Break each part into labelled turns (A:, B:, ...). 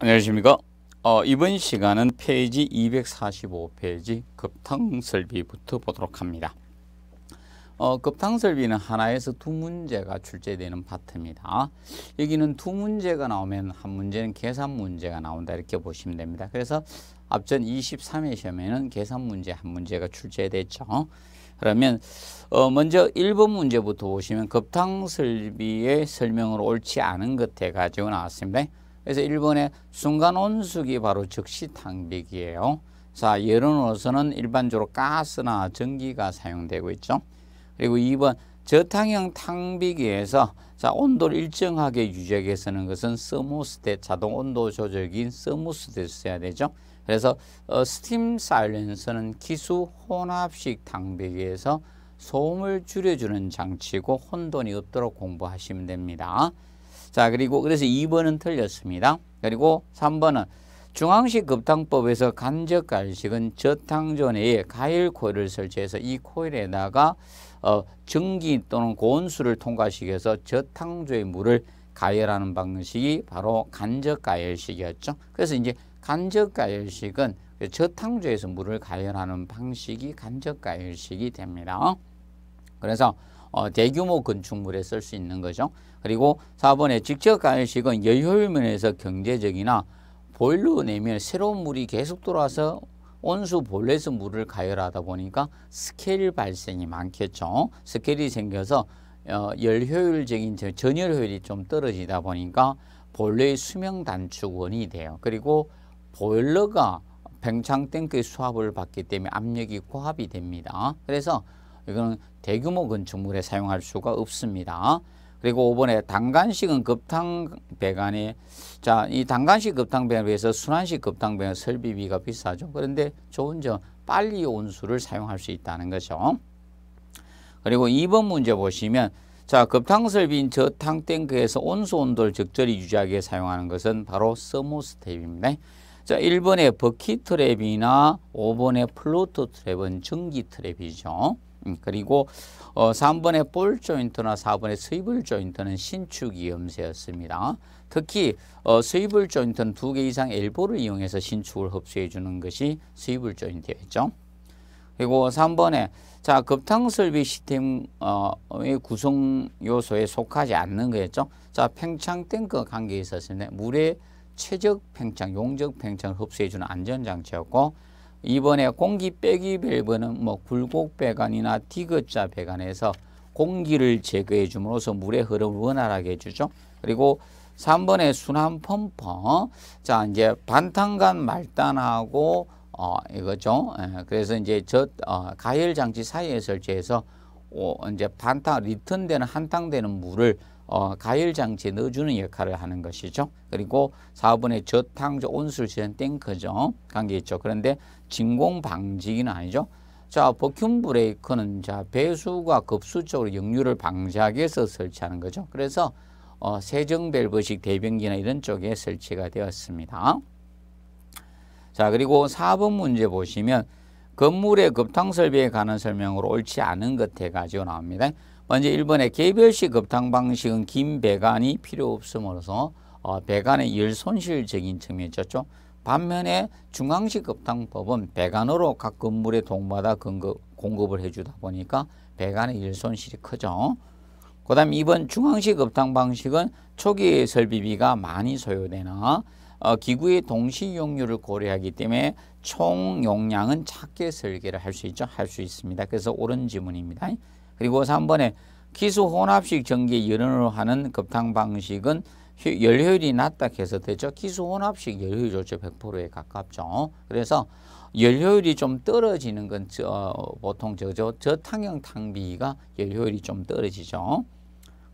A: 안녕하십니까 어, 이번 시간은 페이지 245페이지 급탕설비부터 보도록 합니다 어, 급탕설비는 하나에서 두 문제가 출제되는 파트입니다 여기는 두 문제가 나오면 한 문제는 계산 문제가 나온다 이렇게 보시면 됩니다 그래서 앞전 23회 시험에는 계산 문제 한 문제가 출제됐죠 그러면 어 먼저 1번 문제부터 보시면 급탕설비의 설명으로 옳지 않은 것에 가지고 나왔습니다. 그래서 일본의 순간 온수기 바로 즉시 탕비기예요. 자, 열어놓어서는 일반적으로 가스나 전기가 사용되고 있죠. 그리고 2번 저탕형 탕비기에서 자, 온도를 일정하게 유지하게 쓰는 것은 서모스탯 자동 온도 조절기인 서모스탯을 써야 되죠. 그래서 어, 스팀 사일런서는 기수 혼합식 탕비기에서 소음을 줄여주는 장치고 혼돈이 없도록 공부하시면 됩니다. 자, 그리고 그래서 2번은 틀렸습니다. 그리고 3번은 중앙식 급탕법에서 간접 갈식은 저탕존 에 가열 코일을 설치해서 이 코일에다가 어, 증기 또는 고온수를 통과시켜서 저탕조의 물을 가열하는 방식이 바로 간접 가열식이었죠. 그래서 이제 간접 가열식은 저탕조에서 물을 가열하는 방식이 간접 가열식이 됩니다. 그래서 어, 대규모 건축물에 쓸 수 있는 거죠. 그리고 4번에 직접 가열식은 열효율 면에서 경제적이나 보일러 내면 새로운 물이 계속 돌아서 온수 볼넷에서 물을 가열하다 보니까 스케일 발생이 많겠죠. 스케일이 생겨서 어, 열효율적인 전열 효율이 좀 떨어지다 보니까 본래의 수명 단축원이 돼요. 그리고 보일러가 팽창 탱크의 수압을 받기 때문에 압력이 고압이 됩니다. 그래서 이거는 대규모 건축물에 사용할 수가 없습니다. 그리고 5번에 단간식은 급탕 배관에 자, 이 단간식 급탕 배관에 비해서 순환식 급탕 배관 설비비가 비싸죠. 그런데 좋은 점 빨리 온수를 사용할 수 있다는 거죠. 그리고 2번 문제 보시면 자, 급탕 설비인 저탕 탱크에서 온수 온도를 적절히 유지하기 위해 사용하는 것은 바로 서모스텝입니다. 자, 1번의 버킷 트랩이나 5번의 플로트 트랩은 전기 트랩이죠. 음, 그리고 어, 3번의 볼 조인트나 4번의 스위블 조인트는 신축이 염세였습니다. 특히 어, 스위블 조인트는 두 개 이상 엘보를 이용해서 신축을 흡수해 주는 것이 스위블 조인트였죠. 그리고 3번에 자 급탕 설비 시스템의 어, 구성 요소에 속하지 않는 거였죠. 자 팽창 탱크 관계에 있었습니다. 물의 최적 팽창, 용적 팽창을 흡수해 주는 안전 장치였고 이번에 공기 빼기 밸브는 뭐 굴곡 배관이나 디귿자 배관에서 공기를 제거해 줌으로써 물의 흐름을 원활하게 해주죠. 그리고 3번에 순환 펌퍼. 자, 이제 반탄간 말단하고 어, 이거죠. 예, 그래서 이제 저 어, 가열 장치 사이에 설치해서 어, 이제 반탄 리턴되는 한탕되는 물을 어, 가열 장치에 넣어주는 역할을 하는 것이죠. 그리고 4번의 저탕조 온수시는 탱크죠. 관계 있죠. 그런데 진공 방지기는 아니죠. 자, 버큐 브레이크는 자, 배수가 급수적으로 역류를 방지하기 위해서 설치하는 거죠. 그래서 어, 세정 밸브식 대변기나 이런 쪽에 설치가 되었습니다. 자, 그리고 4번 문제 보시면 건물의 급탕 설비에 관한 설명으로 옳지 않은 것에가지고 나옵니다. 먼저 1번에 개별식 급탕 방식은 긴 배관이 필요 없음으로써 어, 배관의 열 손실적인 측면이 었죠 반면에 중앙식 급탕법은 배관으로 각 건물의 동마다 공급, 공급을 해주다 보니까 배관의 열 손실이 크죠. 그 다음 2번 중앙식 급탕 방식은 초기 에 설비비가 많이 소요되나 어, 기구의 동시 용률을 고려하기 때문에 총 용량은 작게 설계를 할 수 있죠. 할 수 있습니다. 그래서 옳은 지문입니다. 그리고 3번에 기수 혼합식 전기 열원으로 하는 급탕 방식은 열 효율이 낮다 해서 되죠. 기수 혼합식 열 효율 조차 100%에 가깝죠. 그래서 열 효율이 좀 떨어지는 건 저, 어, 보통 저저 저탕형 탕비가 열 효율이 좀 떨어지죠.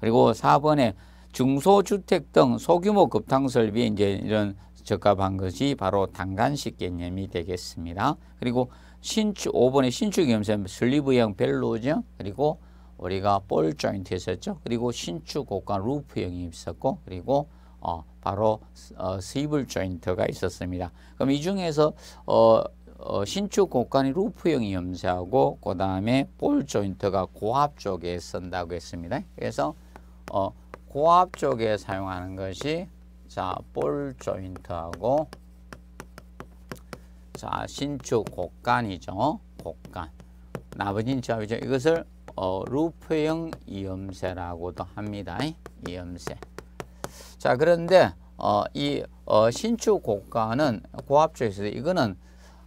A: 그리고 4번에 중소주택 등 소규모 급탕 설비 이제 이런 저가 방 것이 바로 단간식 개념이 되겠습니다. 그리고 신축 5번의 신축 염색 슬리브형 벨로우형 그리고 우리가 볼 조인트 있었죠. 그리고 신축 고가 루프형이 있었고 그리고 어, 바로 어, 스위블 조인트가 있었습니다. 그럼 이 중에서 어, 어, 신축 곡간이 루프형 이염색하고그 다음에 볼 조인트가 고압 쪽에 쓴다고 했습니다. 그래서 어, 고압 쪽에 사용하는 것이 자, 볼 조인트하고 자, 신축 곡간이죠. 곡간. 나부진자 이죠 이것을 어, 루프형 이음새라고도 합니다. 이음새. 자, 그런데 어, 이 어, 신축 고가는 고압조에서 이거는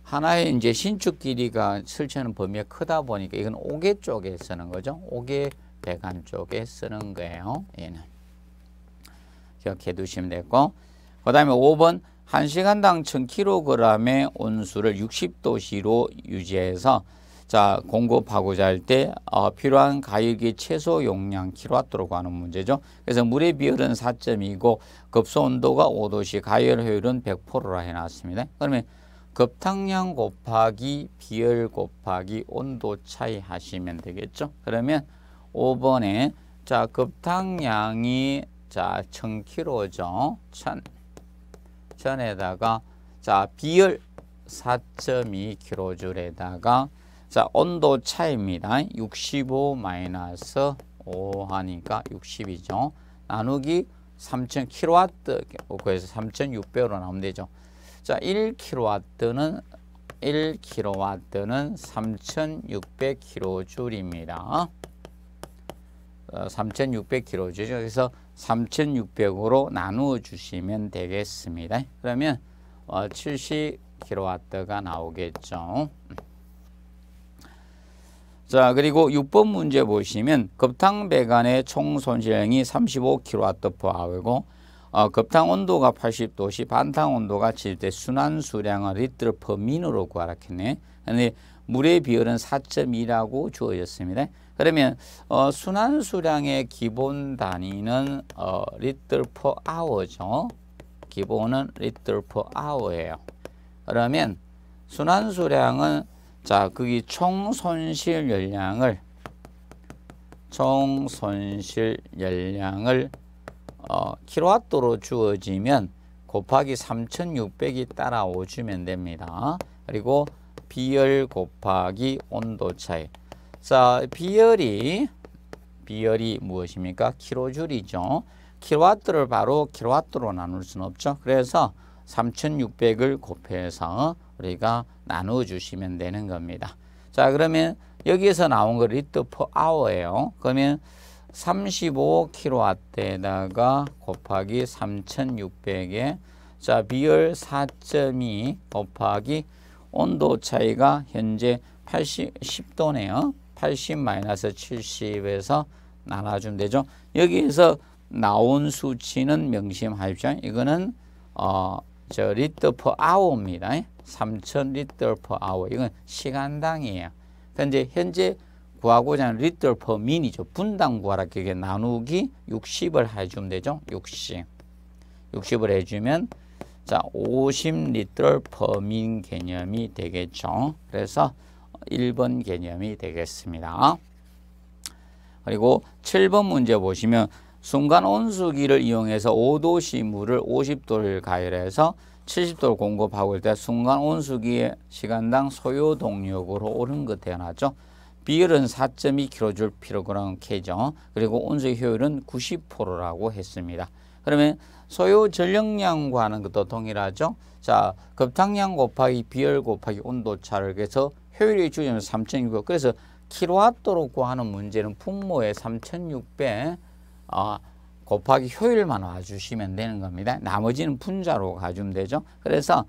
A: 하나의 이제 신축 길이가 설치하는 범위가 크다 보니까 이건 옥개 쪽에 쓰는 거죠. 옥개 배관 쪽에 쓰는 거예요. 얘는 기억해 두시면 됐고 그 다음에 5번 1시간당 1000kg의 온수를 60도씨로 유지해서 자 공급하고자 할때 어, 필요한 가열기 최소 용량 킬로와트로 하는 문제죠. 그래서 물의 비율은 4.2고 급소 온도가 5도씨 가열 효율은 100%라 해놨습니다. 그러면 급탕량 곱하기 비열 곱하기 온도 차이 하시면 되겠죠. 그러면 5번에 자 급탕량이 자 1000kg죠. 1000 전에다가 자 비열 4.2kJ에다가 자 온도 차입니다. 65 5 하니까 60이죠. 나누기 3,000kW 그래서 3 6 0 0로 나오면 되죠. 자 1kW는 1kW는 3,600kJ입니다. 3,600kJ죠. 그래서 3,600으로 나누어 주시면 되겠습니다. 그러면 70kW가 어, 나오겠죠. 자 그리고 6번 문제 보시면 급탕 배관의 총 손실량이 35kWh고 어, 급탕 온도가 80도시 반탕 온도가 7대 순환 수량을 리터 퍼 민으로 구하라 했네. 근데 물의 비율은 4.2라고 주어졌습니다. 그러면 어, 순환 수량의 기본 단위는 어, 리터 퍼 아워죠. 기본은 리터 퍼 아워예요. 그러면 순환 수량은 자, 거기 총 손실 열량을 총 손실 열량을 어, 킬로와트로 주어지면 곱하기 3600이 따라오시면 됩니다. 그리고 비열 곱하기 온도 차이. 자, 비열이 비열이 무엇입니까? 킬로줄이죠. 킬로와트를 바로 킬로와트로 나눌 수는 없죠. 그래서 3,600을 곱해서 우리가 나누어 주시면 되는 겁니다. 자, 그러면 여기서 나온 거 리터 퍼 아워예요. 그러면 35kW에다가 곱하기 3,600에 자, 비열 4.2 곱하기 온도 차이가 현재 80, 10도네요. 80 70에서 나눠주면 되죠. 여기에서 나온 수치는 명심하십시오. 이거는 어, 저 리터 퍼 아워입니다. 3,000 리터 퍼 아워. 이건 시간당이에요. 현재 현재 구하고자 하는 리터 퍼 민이죠. 분당 구하라 그게 나누기 60을 해주면 되죠. 60. 60을 해주면 자 50리터 퍼민 개념이 되겠죠. 그래서 1번 개념이 되겠습니다. 그리고 7번 문제 보시면 순간 온수기를 이용해서 5도씨 물을 50도를 가열해서 70도를 공급하고 있을 때 순간 온수기의 시간당 소요 동력으로 오른 것 대나죠. 비율은 4 2 k j k g 죠 그리고 온수의 효율은 90%라고 했습니다. 그러면 소요 전력량과 는 것도 동일하죠. 자, 급탕량 곱하기 비열 곱하기 온도차를 해서 효율이 주면 3,600. 그래서 킬로와트로 구하는 문제는 분모의3,600 어, 아, 곱하기 효율만 와주시면 되는 겁니다. 나머지는 분자로 가주면 되죠. 그래서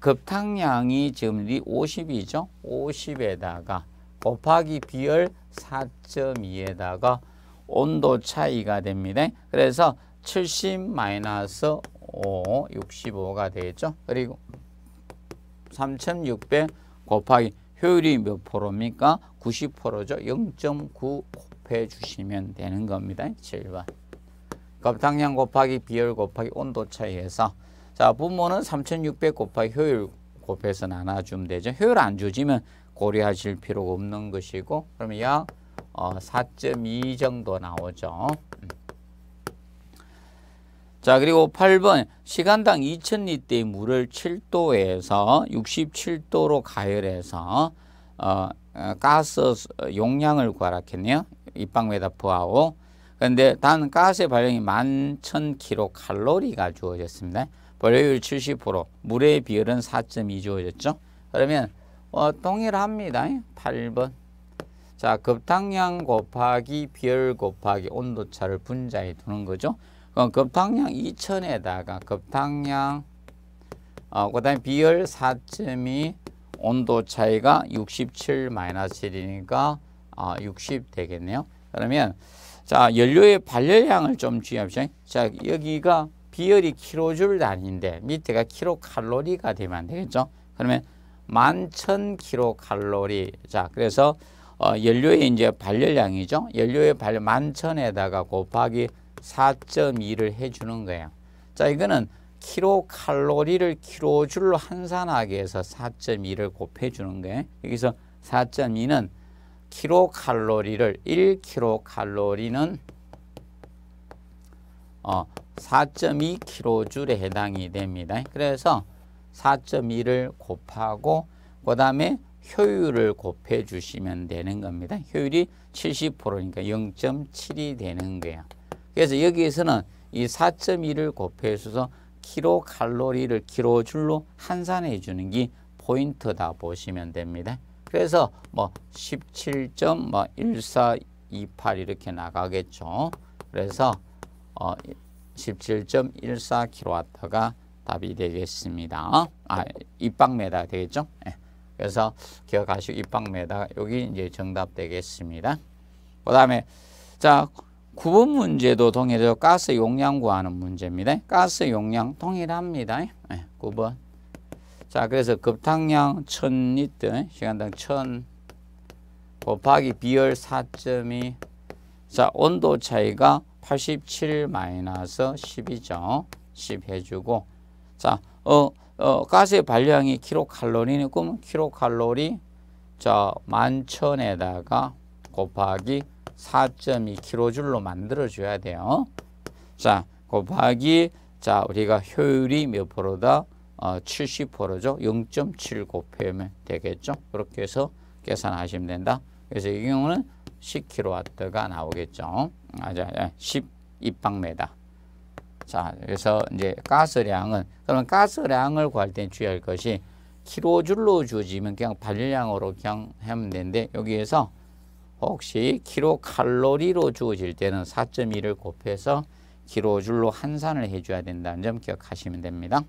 A: 급탕량이 지금 50이죠. 50에다가 곱하기 비열 4.2에다가 온도 차이가 됩니다. 그래서 70 마이너스 5, 65가 되겠죠. 그리고 3,600 곱하기 효율이 몇 프로입니까? 90%죠. 0.9 곱해 주시면 되는 겁니다. 7번. 급탕량 곱하기 비율 곱하기 온도 차이에서 자 분모는 3600 곱하기 효율 곱해서 나눠주면 되죠. 효율 안 주지면 고려하실 필요가 없는 것이고 그러면 약4.2 어, 정도 나오죠. 음. 자 그리고 8번 시간당 2000리터의 물을 7도에서 67도로 가열해서 어, 어, 가스 용량을 구하라했네요 입방메다 부하고 그런데 단 가스의 발령이 11,000kcal가 주어졌습니다. 벌레율70% 물의 비율은 4.2 주어졌죠. 그러면 어, 동일합니다. 8번 자 급탕량 곱하기 비열 곱하기 온도차를 분자에 두는 거죠. 어, 급탕량 2000에다가 급탕량 어, 그 다음에 비열 4.2 온도 차이가 67 7이니까 어, 60 되겠네요. 그러면 자 연료의 발열량을 좀 주의합시다. 자 여기가 비열이 킬로줄 단위인데 밑에가 킬로칼로리가 되면 되겠죠. 그러면 만천 킬로칼로리. 자 그래서 어, 연료의 이제 발열량이죠. 연료의 발열 만천에다가 곱하기 4.2를 해주는 거예요. 자, 이거는 킬로칼로리를 킬로줄로 환산하기 위해서 4.2를 곱해주는 거예요. 여기서 4.2는 킬로칼로리를 1킬로칼로리는 어, 4.2킬로줄에 해당이 됩니다. 그래서 4.2를 곱하고 그 다음에 효율을 곱해 주시면 되는 겁니다. 효율이 70%니까 0.7이 되는 거예요. 그래서 여기에서는 이4 1을 곱해서 키로 칼로리를 키로줄로 환산해 주는 게 포인트다 보시면 됩니다. 그래서 뭐 17.1428 뭐 이렇게 나가겠죠. 그래서 어 17.14kW가 답이 되겠습니다. 아, 입방메다 되겠죠? 예. 그래서 기억하시고 입방메다 여기 이제 정답 되겠습니다. 그 다음에 자 구분 문제도 동일해서 가스 용량 구하는 문제입니다. 가스 용량 동일합니다. 9번. 예, 자, 그래서 급탕량 1000리터, 예, 시간당 1000 곱하기 비열 4.2. 자, 온도 차이가 87 1 0죠10 해주고. 자, 어, 어, 가스의 발량이 킬로칼로리니까 킬로칼로리 자, 만천에다가 곱하기 4.2kJ로 만들어줘야 돼요. 자, 곱하기, 그 자, 우리가 효율이 몇 프로다? 어, 70%죠. 0.7 곱하면 되겠죠. 그렇게 해서 계산하시면 된다. 그래서 이 경우는 10kW가 나오겠죠. 아, 자, 10입방매다. 자, 그래서 이제 가스량은, 그러면 가스량을 구할 때 주의할 것이 킬로로 주지면 그냥 발열량으로 그냥 하면 되는데 여기에서 혹시 킬로칼로리로 주어질 때는 4.1을 곱해서 킬로줄로 환산을 해줘야 된다는 점 기억하시면 됩니다.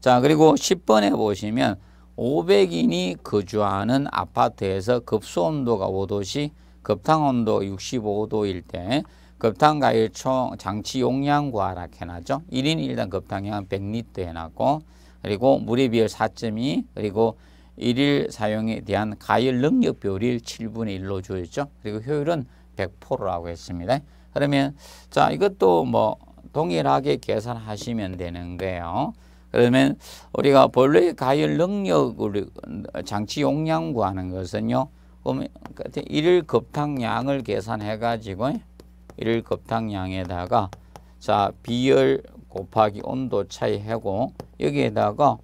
A: 자 그리고 10번에 보시면 500인이 거주하는 아파트에서 급수온도가 5도씨 급탕온도 65도일 때 급탕가일 총 장치 용량 구하라 해놨죠. 1인 1당 급탕량 100리터 해놨고 그리고 물의 비율 4.2 그리고 일일 사용에 대한 가열 능력 비율이 7분의 1로 주었죠. 그리고 효율은 100%라고 했습니다. 그러면 자 이것도 뭐 동일하게 계산하시면 되는 거예요. 그러면 우리가 본래 가열 능력을 장치 용량 구하는 것은요. 일일 급탕량을 계산해 가지고 일일 급탕량에다가 자 비열 곱하기 온도 차이 하고 여기에다가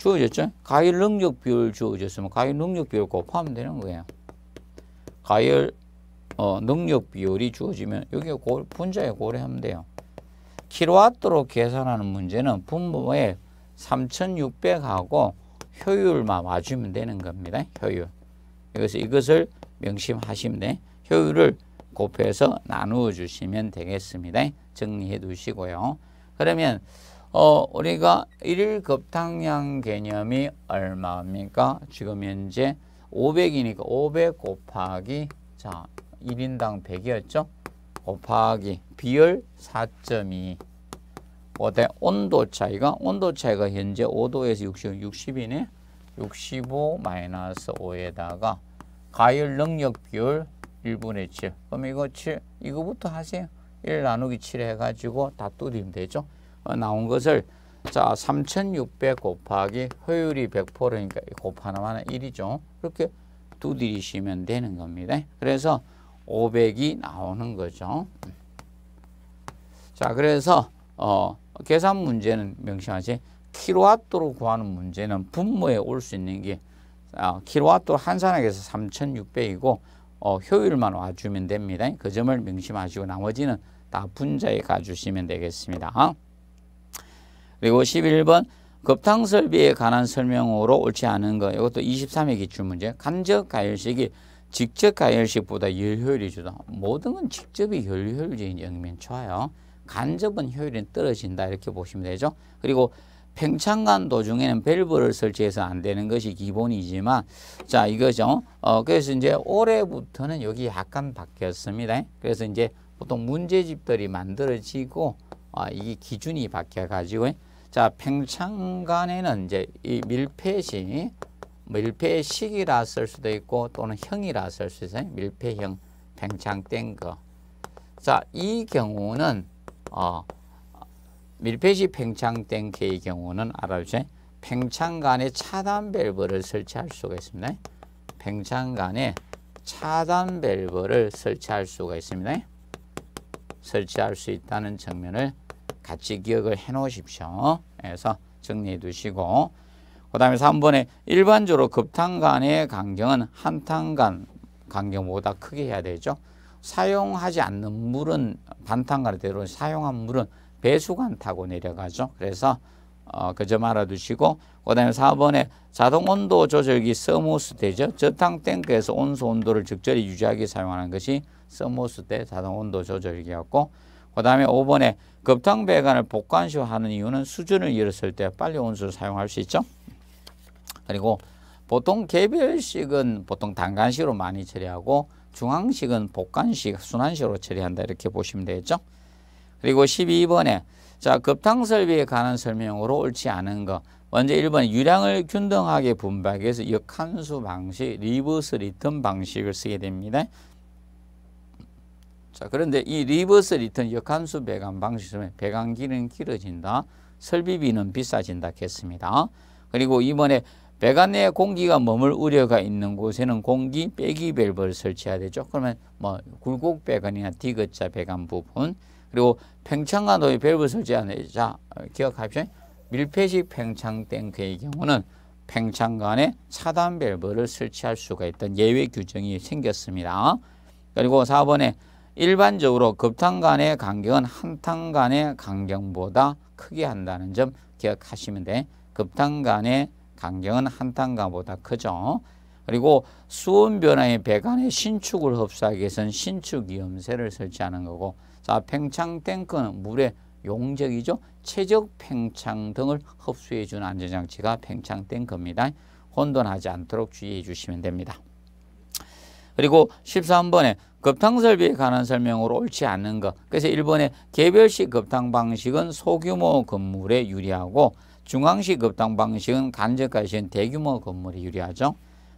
A: 주어졌죠? 가열 능력 비율 주어졌으면 가열 능력 비율 곱하면 되는 거예요. 가열 어, 능력 비율이 주어지면 여기 고, 분자에 고려하면 돼요. 킬로와트로 계산하는 문제는 분모에 3,600하고 효율만 맞으면 되는 겁니다. 효율. 여기서 이것을 명심하시면 돼. 효율을 곱해서 나누어 주시면 되겠습니다. 정리해 두시고요. 그러면 어, 우리가 일일 급탕량 개념이 얼마입니까? 지금 현재 500이니까 500 곱하기 자 1인당 100이었죠? 곱하기 비율 4.2 어때? 온도 차이가 온도 차이가 현재 5도에서 60, 60이네 65 마이너스 5에다가 가열 능력 비율 1분의 7 그럼 이거 7 이거부터 하세요 1 나누기 7 해가지고 다 뚫으면 되죠 나온 것을 자, 3600 곱하기 효율이 100%니까 그러니까 곱 하나만 1이죠. 그렇게 두드리시면 되는 겁니다. 그래서 500이 나오는 거죠. 자, 그래서 어, 계산 문제는 명심하지. 킬로와트로 구하는 문제는 분모에 올 수 있는 게 아, 킬로와트로 한산하게서 3600이고 어, 효율만 와주면 됩니다. 그 점을 명심하시고 나머지는 다 분자에 가주시면 되겠습니다. 그리고 11번 급탕 설비에 관한 설명으로 옳지 않은 거 이것도 23회 기출 문제 간접 가열식이 직접 가열식보다 열효율이 주다 모든 건 직접이 열효율적인 영면 좋아요 간접은 효율이 떨어진다 이렇게 보시면 되죠 그리고 팽창간 도중에는 밸브를 설치해서 안 되는 것이 기본이지만 자 이거죠 어 그래서 이제 올해부터는 여기 약간 바뀌었습니다 그래서 이제 보통 문제집들이 만들어지고 아 이게 기준이 바뀌어 가지고 자, 팽창간에는 이제 이 밀폐시 밀폐식이라 쓸 수도 있고 또는 형이라 쓸 수 있어요. 밀폐형 팽창된 거. 자, 이 경우는 어, 밀폐식 팽창된 게의 경우는 알아주세요. 팽창간에 차단 밸브를 설치할 수가 있습니다. 팽창간에 차단 밸브를 설치할 수가 있습니다. 설치할 수 있다는 측면을 같이 기억을 해 놓으십시오. 그서 정리해 두시고 그 다음에 3번에 일반적으로 급탄간의 강경은 한탄간 강경보다 크게 해야 되죠. 사용하지 않는 물은 반탄간대로 사용한 물은 배수관 타고 내려가죠. 그래서 어, 그점 알아두시고 그 다음에 4번에 자동 온도 조절기 서모스 대죠. 저탕 탱크에서 온수 온도를 적절히 유지하게 사용하는 것이 서모스 대 자동 온도 조절기였고 그 다음에 5번에 급탕 배관을 복관시하는 이유는 수준을 잃었을 때 빨리 온수를 사용할 수 있죠. 그리고 보통 개별식은 보통 단간식으로 많이 처리하고 중앙식은 복관식, 순환식으로 처리한다 이렇게 보시면 되겠죠. 그리고 12번에 자 급탕 설비에 관한 설명으로 옳지 않은 것 먼저 1번 유량을 균등하게 분배해서 역한수 방식, 리버스 리턴 방식을 쓰게 됩니다. 자, 그런데 이 리버스 리턴 역함수 배관 방식이 배관 길은 길어진다. 설비비는 비싸진다 했습니다. 그리고 이번에 배관 내에 공기가 머물 우려가 있는 곳에는 공기 빼기 밸브를 설치해야 되죠. 그러면 뭐 굴곡 배관이나 디귿자 배관 부분 그리고 팽창간도의 밸브 설치하는 자 기억하십시오. 밀폐식 팽창 탱크의 경우는 팽창간에 차단 밸브를 설치할 수가 있던 예외 규정이 생겼습니다. 그리고 4번에 일반적으로 급탕 간의 간격은 한탄 간의 간격보다 크게 한다는 점 기억하시면 돼. 급탕 간의 간격은 한탕 간보다 크죠. 그리고 수온 변화의 배관의 신축을 흡수하기 위해서는 신축 이염세를 설치하는 거고 자 팽창 탱크는 물의 용적이죠. 최적 팽창 등을 흡수해 주는 안전장치가 팽창 탱크입니다. 혼돈하지 않도록 주의해 주시면 됩니다. 그리고 13번에 급탕설비에 관한 설명으로 옳지 않는 것. 그래서 일본의 개별식 급탕 방식은 소규모 건물에 유리하고 중앙식 급탕 방식은 간접화 시은 대규모 건물에 유리하죠.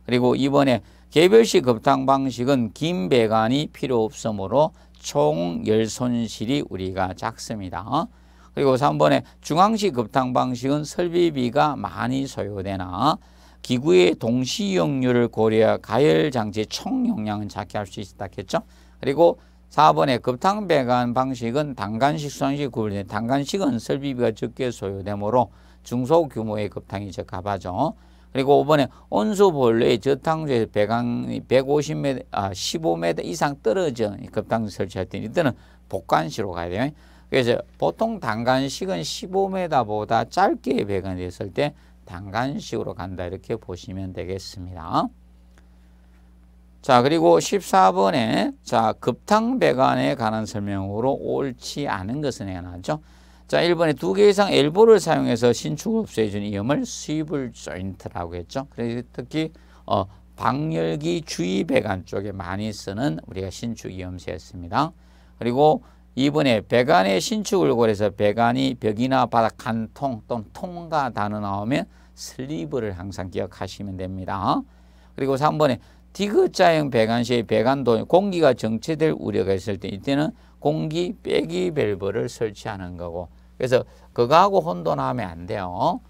A: 그리고 이번에 개별식 급탕 방식은 긴 배관이 필요 없으므로 총 열 손실이 우리가 작습니다. 그리고 3번에 중앙식 급탕 방식은 설비비가 많이 소요되나 기구의 동시 이용률을 고려해 가열 장치의 총 용량은 작게 할 수 있다 했죠. 그리고 4번의 급탕 배관 방식은 단간식 수단식 구분된 단간식은 설비비가 적게 소요되므로 중소 규모의 급탕이 적합하죠. 그리고 5번에 온수 본래의 저탕수에 배관이 150m, 아, 15m 이상 떨어져 급탕 설치할 때는 이때는 복관시로 가야 돼요. 그래서 보통 단간식은 15m보다 짧게 배관이 됐을 때 방간식으로 간다 이렇게 보시면 되겠습니다. 자 그리고 14번에 자 급탕 배관에 관한 설명으로 옳지 않은 것은 해나죠. 자 1번에 두 개 이상 엘보를 사용해서 신축을 없애주는 위을 스위블 조인트라고 했죠. 그래서 특히 어, 방열기 주위 배관 쪽에 많이 쓰는 우리가 신축 위험세였습니다. 그리고 이번에 배관의 신축을 고려해서 배관이 벽이나 바닥 한통 또는 통과 단어 나오면 슬리브를 항상 기억하시면 됩니다. 어? 그리고 3번에 디귿자형 배관 시의 배관도 공기가 정체될 우려가 있을 때 이때는 공기 빼기 밸브를 설치하는 거고 그래서 그거하고 혼돈하면 안 돼요. 어?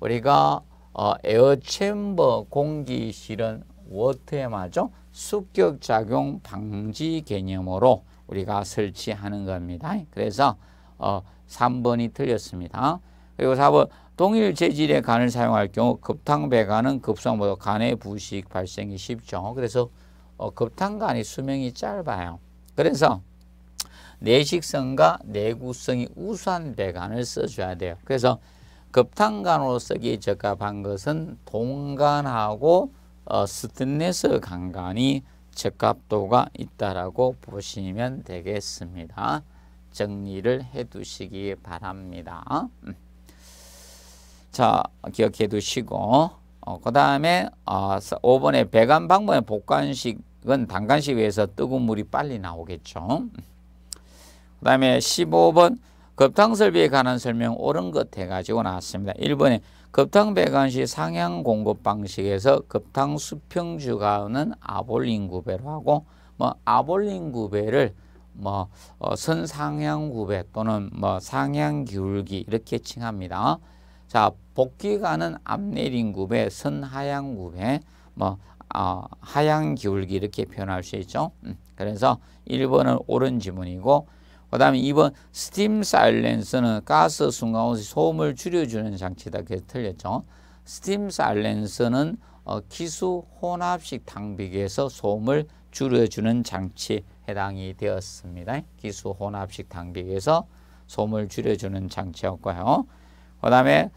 A: 우리가 어, 에어챔버 공기 실은 워터에맞죠 습격작용 방지 개념으로 우리가 설치하는 겁니다. 그래서 어, 3번이 틀렸습니다. 그리고 4번 동일 재질의 간을 사용할 경우 급탕 배관은 급성보다 간의 부식 발생이 쉽죠. 그래서 어, 급탕간이 수명이 짧아요. 그래서 내식성과 내구성이 우수한 배관을 써줘야 돼요. 그래서 급탕간으로 쓰기 적합한 것은 동간하고 어, 스탠레스 간간이 적합도가 있다라고 보시면 되겠습니다. 정리를 해두시기 바랍니다. 음. 자, 기억해 두시고 어, 그 다음에 어, 5번에 배관 방법의 복관식은 단관식 위해서 뜨거운 물이 빨리 나오겠죠. 그 다음에 15번 급탕설비에 관한 설명 옳은 것 해가지고 나왔습니다. 1번에 급탕 배관 시 상향 공급 방식에서 급탕 수평 주가는 아볼링 구배로 하고 뭐아볼링 구배를 뭐 어, 선상향 구배 또는 뭐 상향 기울기 이렇게 칭합니다. 자, 복귀가는 앞내림굽에 선하향굽에 뭐 어, 하향 기울기 이렇게 표현할 수 있죠. 음, 그래서 1번은 옳은 지문이고 그 다음에 2번 스팀 사일렌스는 가스 순간호흡 소음을 줄여주는 장치다. 그게 틀렸죠. 스팀 사일렌스는 어, 기수 혼합식 당비기에서 소음을 줄여주는 장치 해당이 되었습니다. 기수 혼합식 당비기에서 소음을 줄여주는 장치였고요. 그 다음에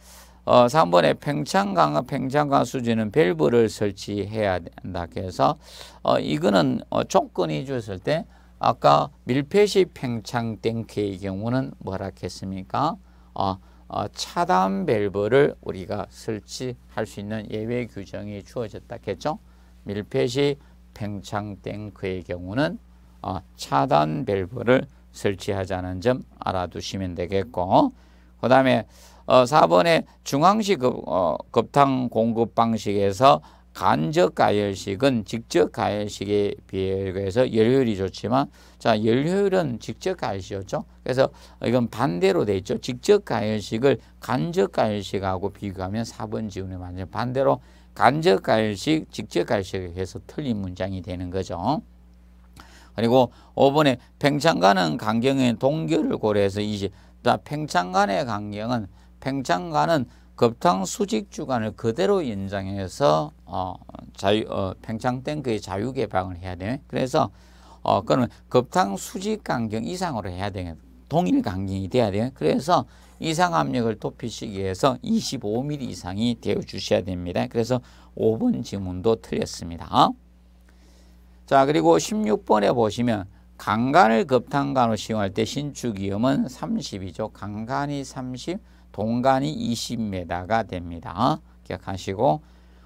A: 어, 3번에 팽창강과 팽창강 수지는 밸브를 설치해야 된다. 그래서 어, 이거는 어, 조건이 줬을 때 아까 밀폐시 팽창 탱크의 경우는 뭐라 했습니까? 어, 어, 차단 밸브를 우리가 설치할 수 있는 예외 규정이 주어졌다했죠밀폐시 팽창 탱크의 경우는 어, 차단 밸브를 설치하자는 점 알아두시면 되겠고 그 다음에 어, 4번에 중앙식 급, 어, 급탕 공급 방식에서 간접 가열식은 직접 가열식에 비해서 열효율이 좋지만 자 열효율은 직접 가열식이었죠. 그래서 이건 반대로 돼 있죠. 직접 가열식을 간접 가열식하고 비교하면 4번 지문에 완전 반대로 간접 가열식, 직접 가열식에 해서 틀린 문장이 되는 거죠. 그리고 5번에 팽창간은 강경의 동결을 고려해서 이제 또 팽창간의 강경은 팽창가는 급탕 수직 주간을 그대로 연장해서 어, 자유, 어, 팽창 탱그의 자유 개방을 해야 돼요. 그래서 어, 그는 급탕 수직 강경 이상으로 해야 돼요. 동일 강경이 돼야 돼요. 그래서 이상 압력을 도피시기 위해서 25mm 이상이 되어 주셔야 됩니다. 그래서 5번 지문도 틀렸습니다. 자, 그리고 16번에 보시면 강간을 급탕간으로 시용할 때 신축 위험은 32죠. 강간이 30, 동간이 20m가 됩니다. 기억하시고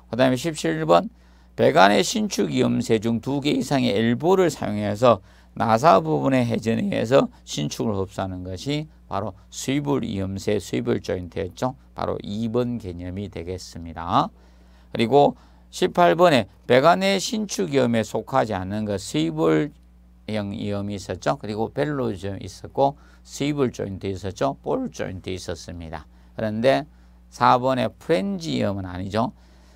A: 그 다음에 17번 배관의 신축 이음새 중두 개 이상의 엘보를 사용해서 나사 부분의 회전에 의해서 신축을 흡수하는 것이 바로 수입을 이음새 수입을 조인트였죠. 바로 2번 개념이 되겠습니다. 그리고 18번에 배관의 신축 위험에 속하지 않는 것 수입을 영이음이 있었죠. 그리고 벨로즘 있었고 스위블 조인트 있었죠. 볼 조인트 있었습니다. 그런데 4번의 프렌지엄은 아니죠.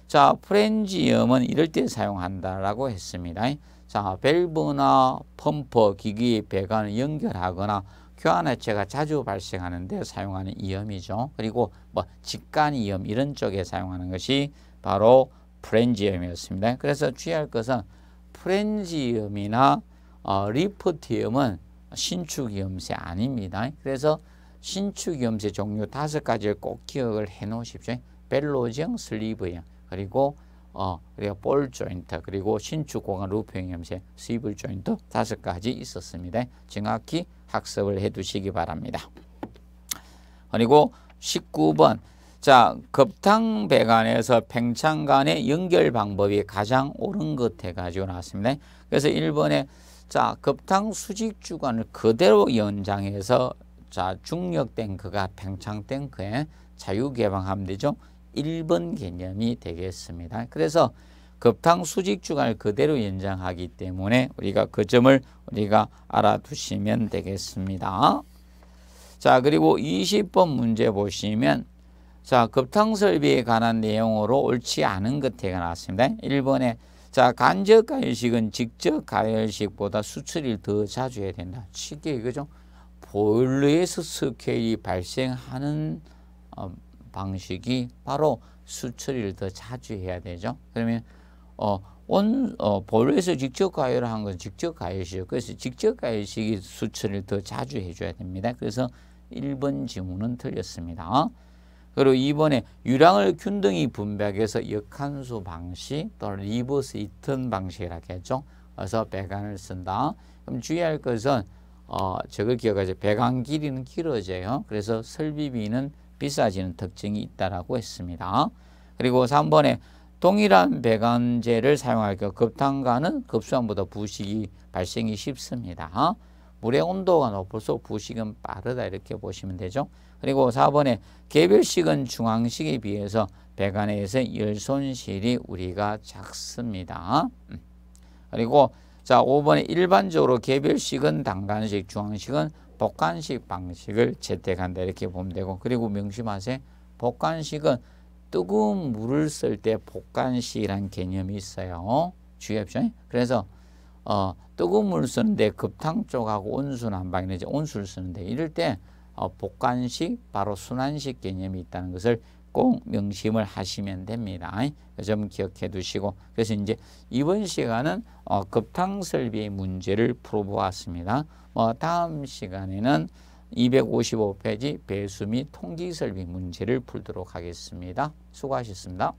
A: 자, 프렌지엄은 이럴 때 사용한다라고 했습니다. 자, 밸브나 펌프 기기 배관을 연결하거나 교환해체가 자주 발생하는데 사용하는 이염이죠. 그리고 뭐 직간 이염 이런 쪽에 사용하는 것이 바로 프렌지엄이었습니다. 그래서 주의할 것은 프렌지엄이나 어, 리포티엄은 신축염세 아닙니다. 그래서 신축염세 종류 다섯 가지를 꼭 기억을 해 놓으십시오. 벨로지형, 슬리브형, 그리고 어, 그리고 볼 조인트, 그리고 신축 공간 루프형 염세, 스위블 조인트 다섯 가지 있었습니다. 정확히 학습을 해 두시기 바랍니다. 그리고 19번 자, 급탕 배관에서 팽창 간의 연결 방법이 가장 옳은 것 해가지고 나왔습니다. 그래서 1번에 자, 급탕 수직 주관을 그대로 연장해서 자, 중력탱크가 팽창된 그에 자유 개방하면 되죠. 1번 개념이 되겠습니다. 그래서 급탕 수직 주간을 그대로 연장하기 때문에 우리가 그 점을 우리가 알아두시면 되겠습니다. 자, 그리고 20번 문제 보시면 자, 급탕 설비에 관한 내용으로 옳지 않은 것에가 나왔습니다. 1번에 자, 간접 가열식은 직접 가열식보다 수출을 더 자주 해야 된다. 쉽게 얘기죠 보일러에서 스케일이 발생하는 어, 방식이 바로 수출을 더 자주 해야 되죠. 그러면 어, 온 어, 보일러에서 직접 가열을 한건 직접 가열식이죠. 그래서 직접 가열식이 수출을 더 자주 해줘야 됩니다. 그래서 1번 지문은 틀렸습니다. 그리고 이번에 유량을 균등히 분배해서 역한수 방식 또는 리버스 이튼 방식이라고 했죠. 그래서 배관을 쓴다. 그럼 주의할 것은 어, 저걸 기억하세요. 배관 길이는 길어져요. 그래서 설비비는 비싸지는 특징이 있다라고 했습니다. 그리고 3번에 동일한 배관제를 사용할 경우 급탄과는 급수함보다 부식이 발생이 쉽습니다. 물의 온도가 높을수록 부식은 빠르다 이렇게 보시면 되죠. 그리고 4번에 개별식은 중앙식에 비해서 배관에서 열손실이 우리가 작습니다. 음. 그리고 자 5번에 일반적으로 개별식은 단간식, 중앙식은 복간식 방식을 채택한다 이렇게 보면 되고 그리고 명심하세요. 복간식은 뜨거운 물을 쓸 때 복간식이란 개념이 있어요. 주의합시오. 그래서 어, 뜨거운 물을 쓰는데 급탕 쪽하고 온수난방 이제 온수를 쓰는데 이럴 때 어, 복관식 바로 순환식 개념이 있다는 것을 꼭 명심을 하시면 됩니다. 좀 그 기억해 두시고 그래서 이제 이번 시간은 어, 급탕설비의 문제를 풀어보았습니다. 뭐, 다음 시간에는 255페이지 배수 및 통기설비 문제를 풀도록 하겠습니다. 수고하셨습니다.